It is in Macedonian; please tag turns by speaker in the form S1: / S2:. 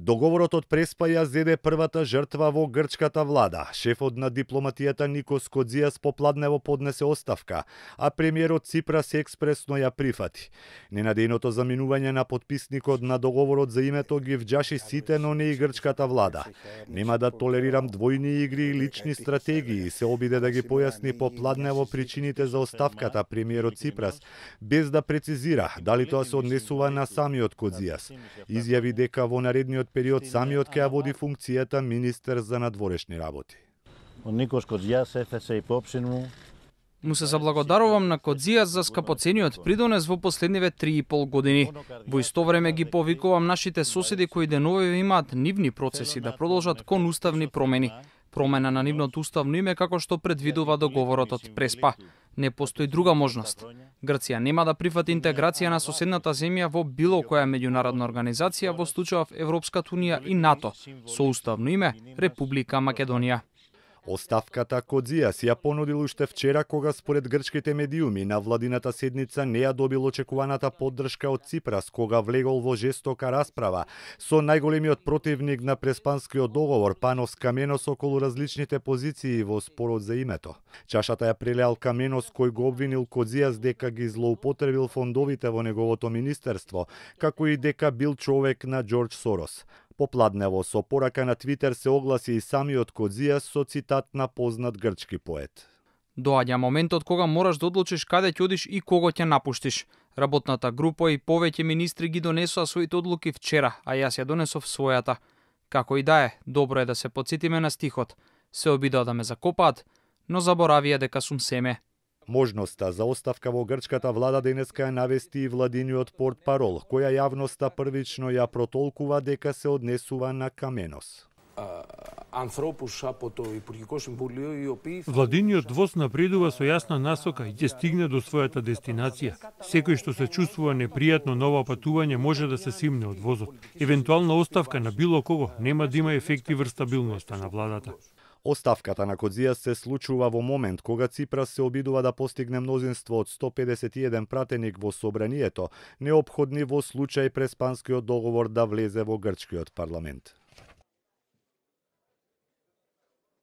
S1: Договорот од Преспа ја зеде првата жртва во грчката влада. Шефот на дипломатијата Никос Кодзијас попладнево поднесе оставка, а премиерот Ципрас експресно ја прифати. Ненадејното заминување на подписникот на договорот за името ги вджаши сите, но не и грчката влада. Нема да толерирам двојни игри и лични стратегии, се обиде да ги појасни попладнево причините за оставката премиерот Ципрас, без да прецизира дали тоа се однесува на самиот Кодзијас. Изјави дека во наредниот период самиот ке ја води функцијата министер за надворешни работи. Никош Кодзијас, ФС и Попшину,
S2: Му се заблагодарувам на Кодзија за скапоцениот придонес во последниве 3,5 години. Во исто време ги повикувам нашите соседи кои деновиве имаат нивни процеси да продолжат кон уставни промени. Промена на нивното уставно име како што предвидува договорот од Преспа. Не постои друга можност. Грција нема да прифати интеграција на соседната земја во било која меѓународна организација во случајов Европската унија и НАТО, со уставно име Република Македонија.
S1: Оставката Кодзијас ја понудил уште вчера кога според грчките медиуми на владината седница не ја добил очекуваната поддршка од Ципрас кога влегол во жестока расправа со најголемиот противник на преспанскиот договор Панос Каменос околу различните позиции во спорот за името. Чашата ја прелеал Каменос кој го обвинил Кодзијас дека ги злоупотребил фондовите во неговото министерство, како и дека бил човек на Џорџ Сорос. Попладнево со порака на Твитер се огласи и самиот Кодзија со цитат на познат грчки поет.
S2: Доаѓа моментот кога мораш да одлучиш каде ќе одиш и кого ќе напуштиш. Работната група и повеќе министри ги донесоа своите одлуки вчера, а јас ја донесов својата. Како и да е, добро е да се подсетиме на стихот. Се обидоа да ме закопаат, но заборавија дека сум семе.
S1: Можноста за оставка во грчката влада денеска ја навести и владиниот портпарол, која јавноста првично ја протолкува дека се однесува на Каменос.
S3: Владиниот воз напредува со јасна насока и ќе стигне до својата дестинација. Секој што се чувствува непријатно на ова патување може да се симне од возот. Евентуална оставка на било кого нема да има ефекти врз стабилноста на владата.
S1: Оставката на Кодзија се случува во момент кога Ципрас се обидува да постигне мнозинство од 151 пратеник во собранието, необходни во случај преспанскиот договор да влезе во грчкиот парламент.